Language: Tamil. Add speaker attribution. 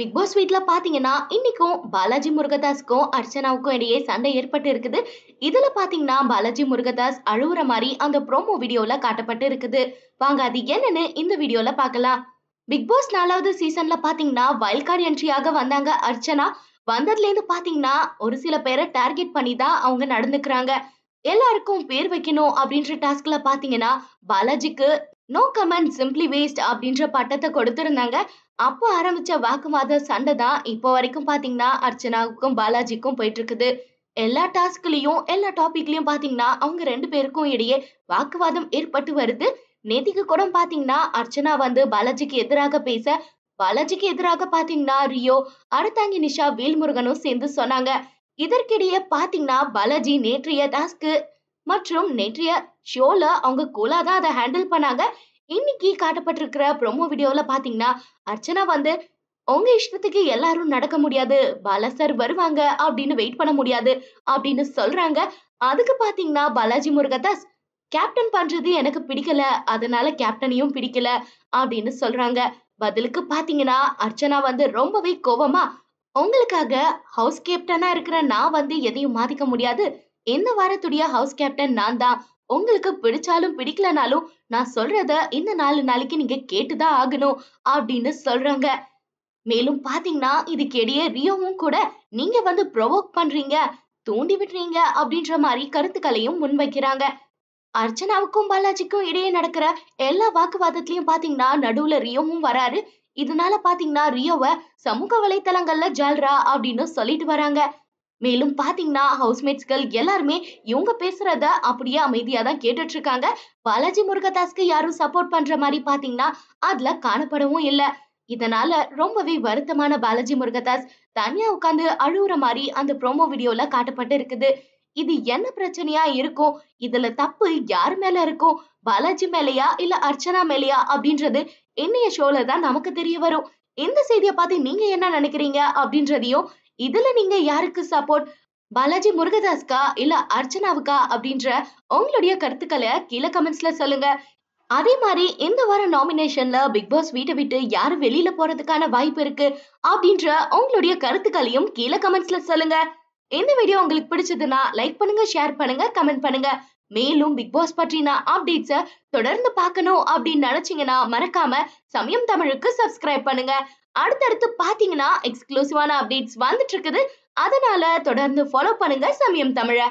Speaker 1: பிக் பாஸ் வீட்டில் பார்த்தீங்கன்னா இன்னைக்கும் பாலாஜி முருகதாஸ்க்கும் அர்ச்சனாவுக்கும் இடையே சண்டை ஏற்பட்டு இருக்குது இதில் பார்த்தீங்கன்னா பாலாஜி முருகதாஸ் அழுகுற மாதிரி அந்த ப்ரோமோ வீடியோவில் காட்டப்பட்டு இருக்குது வாங்க அது என்னன்னு இந்த வீடியோவில் பார்க்கலாம் பிக் பாஸ் நாலாவது சீசன்ல பார்த்தீங்கன்னா வைல்ட் கார்டு என்ட்ரியாக வந்தாங்க அர்ச்சனா வந்ததுலேருந்து பார்த்தீங்கன்னா ஒரு சில பேரை டார்கெட் பண்ணி தான் அவங்க நடந்துக்கிறாங்க எல்லாருக்கும் பேர் வைக்கணும் அப்படின்ற டாஸ்க்ல பார்த்தீங்கன்னா பாலாஜிக்கு நோ கமெண்ட் சிம்பிளி வேஸ்ட் அப்படின்ற பட்டத்தை கொடுத்துருந்தாங்க அப்போ ஆரம்பிச்ச வாக்குவாத சண்டை தான் இப்போ வரைக்கும் பார்த்தீங்கன்னா அர்ச்சனாவுக்கும் பாலாஜிக்கும் போயிட்டு இருக்குது எல்லா டாஸ்க்லயும் எல்லா டாபிக்லயும் பாத்தீங்கன்னா அவங்க ரெண்டு பேருக்கும் இடையே வாக்குவாதம் ஏற்பட்டு வருது நேதிக்கு கூட பாத்தீங்கன்னா அர்ச்சனா வந்து பாலாஜிக்கு எதிராக பேச பாலாஜிக்கு எதிராக பாத்தீங்கன்னா ரியோ அறத்தாங்கி நிஷா வேல்முருகனும் சேர்ந்து சொன்னாங்க இதற்கிடையே பாத்தீங்கன்னா பாலாஜி நேற்றைய டாஸ்க்கு மற்றும் நேற்றைய ஷோல அவங்க கூலா தான் அதை ஹேண்டில் பண்ணாங்க இன்னைக்கு காட்டப்பட்டிருக்கிற ப்ரொமோ வீடியோவில் பார்த்தீங்கன்னா அர்ச்சனா வந்து உங்க இஷ்டத்துக்கு எல்லாரும் நடக்க முடியாது பாலாசர் வருவாங்க அப்படின்னு வெயிட் பண்ண முடியாது அப்படின்னு சொல்றாங்க அதுக்கு பார்த்தீங்கன்னா பாலாஜி முருகதாஸ் கேப்டன் பண்றது எனக்கு பிடிக்கல அதனால கேப்டனையும் பிடிக்கல அப்படின்னு சொல்றாங்க பதிலுக்கு பார்த்தீங்கன்னா அர்ச்சனா வந்து ரொம்பவே கோபமா உங்களுக்காக ஹவுஸ் கேப்டனா இருக்கிற நான் வந்து எதையும் மாதிக்க முடியாது இந்த வாரத்துடைய ஹவுஸ் கேப்டன் நான் தான் உங்களுக்கு பிடிச்சாலும் பிடிக்கலனாலும் நான் சொல்றத இந்த நாலு நாளைக்கு நீங்க கேட்டுதான் ஆகணும் அப்படின்னு சொல்றாங்க மேலும் பாத்தீங்கன்னா இடையே ரியோவும் கூட நீங்க வந்து ப்ரொவோக் பண்றீங்க தூண்டி விடுறீங்க அப்படின்ற மாதிரி கருத்துக்களையும் முன்வைக்கிறாங்க அர்ச்சனாவுக்கும் பாலாஜிக்கும் இடையே நடக்கிற எல்லா வாக்குவாதத்திலையும் பாத்தீங்கன்னா நடுவுல ரியோவும் வராரு இதனால பாத்தீங்கன்னா ரியோவை சமூக வலைத்தளங்கள்ல ஜால்ரா அப்படின்னு சொல்லிட்டு வராங்க மேலும் பாத்தீங்கன்னா ஹவுஸ்மேட்ஸ்கள் எல்லாருமே இவங்க பேசுறத அப்படியே அமைதியா தான் கேட்டுட்டு இருக்காங்க பாலாஜி முருகதாஸ்க்கு யாரும் சப்போர்ட் பண்ற மாதிரி பாத்தீங்கன்னா அதுல காணப்படவும் இல்லை இதனால ரொம்பவே வருத்தமான பாலாஜி முருகதாஸ் தனியா உட்காந்து அழுகுற மாதிரி அந்த ப்ரோமோ வீடியோல காட்டப்பட்டு இருக்குது இது என்ன பிரச்சனையா இருக்கும் இதுல தப்பு யார் மேல இருக்கும் பாலாஜி மேலையா இல்ல அர்ச்சனா மேலையா அப்படின்றது என்னைய ஷோல தான் நமக்கு தெரிய வரும் இந்த செய்தியை பார்த்து நீங்க என்ன நினைக்கிறீங்க அப்படின்றதையும் இதுல நீங்க யாருக்கு சப்போர்ட் பாலாஜி முருகதாஸ்கா இல்ல அர்ச்சனாவுக்கா அப்படின்ற உங்களுடைய கருத்துக்களை கீழே கமெண்ட்ஸ்ல சொல்லுங்க அதே மாதிரி இந்த வார நாமினேஷன்ல பிக் பாஸ் வீட்டை விட்டு யாரு வெளியில போறதுக்கான வாய்ப்பு இருக்கு அப்படின்ற உங்களுடைய கருத்துக்களையும் கீழே கமெண்ட்ஸ்ல சொல்லுங்க இந்த வீடியோ உங்களுக்கு பிடிச்சதுன்னா லைக் பண்ணுங்க ஷேர் பண்ணுங்க கமெண்ட் பண்ணுங்க மேலும் பிக் பாஸ் பற்றின அப்டேட்ஸை தொடர்ந்து பார்க்கணும் அப்படின்னு நினைச்சீங்கன்னா மறக்காம சமயம் தமிழுக்கு சப்ஸ்கிரைப் பண்ணுங்க அடுத்தடுத்து பாத்தீங்கன்னா எக்ஸ்க்ளூசிவான அப்டேட்ஸ் வந்துட்டு இருக்குது அதனால தொடர்ந்து ஃபாலோ பண்ணுங்க சமயம் தமிழை